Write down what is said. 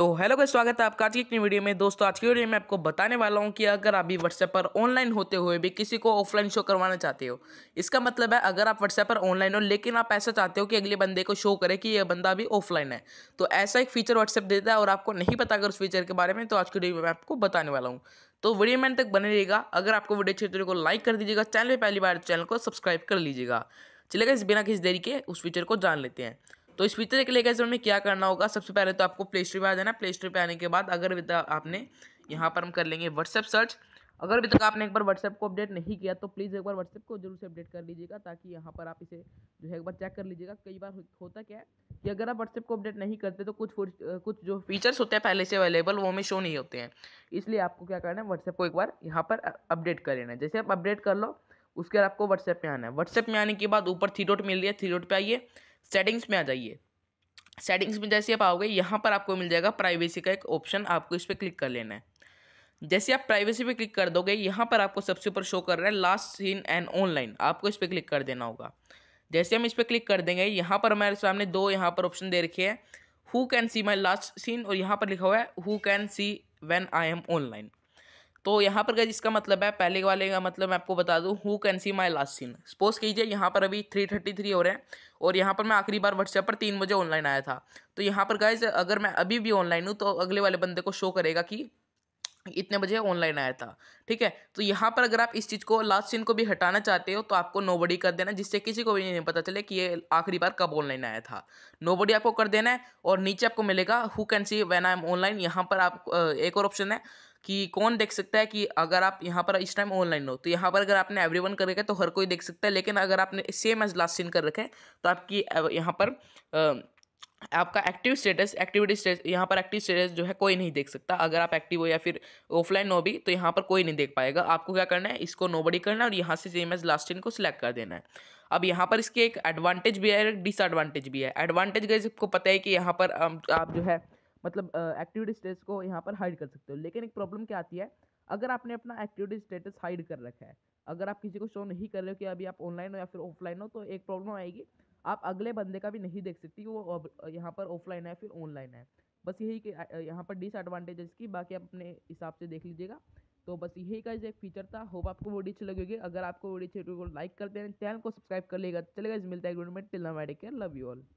तो हेलो का स्वागत है आपका आज की अपनी वीडियो में दोस्तों आज की वीडियो में आपको बताने वाला हूँ कि अगर आप भी व्हाट्सएप पर ऑनलाइन होते हुए भी किसी को ऑफलाइन शो करवाना चाहते हो इसका मतलब है अगर आप व्हाट्सएप पर ऑनलाइन हो लेकिन आप ऐसा चाहते हो कि अगले बंदे को शो करें कि यह बंदा अभी ऑफलाइन है तो ऐसा एक फीचर व्हाट्सएप देता है और आपको नहीं पता अगर उस फीचर के बारे में तो आज की वीडियो में आपको बताने वाला हूँ तो वीडियो मैंने तक बने रहेगा अगर आपको वीडियो अच्छी वीडियो को लाइक कर दीजिएगा चैनल पर पहली बार तो चैनल को सब्सक्राइब कर लीजिएगा चलेगा इस बिना किसी देरी के उस फीचर को जान लेते हैं तो इस फीचर के लेकर में क्या करना होगा सबसे पहले तो आपको प्ले स्टोर पर आ जाना प्ले स्टोर पर आने के बाद अगर विद आपने यहाँ पर हम कर लेंगे व्हाट्सएप सर्च अगर अभी तक आपने एक बार व्हाट्सएप को अपडेट नहीं किया तो प्लीज़ एक बार व्हाट्सएप को जरूर से अपडेट कर लीजिएगा ताकि यहाँ पर आप इसे जो है एक बार चेक कर लीजिएगा कई बार होता क्या है कि अगर आप व्हाट्सएप को अपडेट नहीं करते तो कुछ कुछ जो फीचर्स होते हैं पहले से अवेलेबल वो हमें शो नहीं होते हैं इसलिए आपको क्या करना है व्हाट्सएप को एक बार यहाँ पर अपडेट कर लेना जैसे आप अपडेट कर लो उसके बाद आपको व्हाट्सएप में आना है व्हाट्सएप में आने के बाद ऊपर थ्री डॉट मिल रही है थ्री डॉट पर आइए सेटिंग्स में आ जाइए सेटिंग्स में जैसे आप आओगे यहाँ पर आपको मिल जाएगा प्राइवेसी का एक ऑप्शन आपको इस पर क्लिक कर लेना है जैसे आप प्राइवेसी पे क्लिक कर दोगे यहाँ पर आपको सबसे ऊपर शो कर रहा है लास्ट सीन एंड ऑनलाइन आपको इस पर क्लिक कर देना होगा जैसे हम इस पर क्लिक कर देंगे यहाँ पर हमारे सामने दो यहाँ पर ऑप्शन दे रखे हैं who can see my last seen और यहाँ पर लिखा हुआ है who can see when I am online तो यहाँ पर गए इसका मतलब है पहले वाले का मतलब मैं आपको बता दूँ who can see my last seen suppose कीजिए यहाँ पर अभी थ्री थर्टी थ्री हो रहे हैं और यहाँ पर मैं आखिरी बार व्हाट्सएप पर तीन बजे ऑनलाइन आया था तो यहाँ पर गाइज अगर मैं अभी भी ऑनलाइन हूँ तो अगले वाले बंदे को शो करेगा कि इतने बजे ऑनलाइन आया था ठीक है तो यहाँ पर अगर आप इस चीज़ को लास्ट सीन को भी हटाना चाहते हो तो आपको नो बडी कर देना जिससे किसी को भी नहीं पता चले कि ये आखिरी बार कब ऑनलाइन आया था नो बडी आपको कर देना है और नीचे आपको मिलेगा who can see when I am online यहाँ पर आप एक और ऑप्शन है कि कौन देख सकता है कि अगर आप यहाँ पर इस टाइम ऑनलाइन हो तो यहाँ पर अगर आपने एवरी वन कर रखा है तो हर कोई देख सकता है लेकिन अगर आपने सेम एज लास्ट सीन कर रखा है तो आपकी यहाँ पर आपका एक्टिव स्टेटस एक्टिविटी स्टेटस यहाँ पर एक्टिव स्टेटस जो है कोई नहीं देख सकता अगर आप एक्टिव हो या फिर ऑफलाइन हो भी तो यहाँ पर कोई नहीं देख पाएगा आपको क्या करना है इसको नोबडी करना है और यहाँ से सेम एज लास्ट इन को सिलेक्ट कर देना है अब यहाँ पर इसके एक एडवांटेज भी है डिसएडवांटेज भी है एडवांटेज गए आपको पता है कि यहाँ पर आप जो है मतलब एक्टिविटी स्टेटस को यहाँ पर हाइड कर सकते हो लेकिन एक प्रॉब्लम क्या आती है अगर आपने अपना एक्टिविटी स्टेटस हाइड कर रखा है अगर आप किसी को शो नहीं कर रहे हो कि अभी आप ऑनलाइन हो या फिर ऑफलाइन हो तो एक प्रॉब्लम आएगी आप अगले बंदे का भी नहीं देख सकती कि वो यहाँ पर ऑफलाइन है फिर ऑनलाइन है बस यही कि यहाँ पर डिसएडवांटेज की बाकी आप अपने हिसाब से देख लीजिएगा तो बस यही का एक फीचर था होप आपको वीडियो अच्छी लगेगी अगर आपको वीडियो अच्छी लगी लाइक तो कर देना चैनल को सब्सक्राइब कर लेगा चलेगा मिलता है टिल लव यू ऑल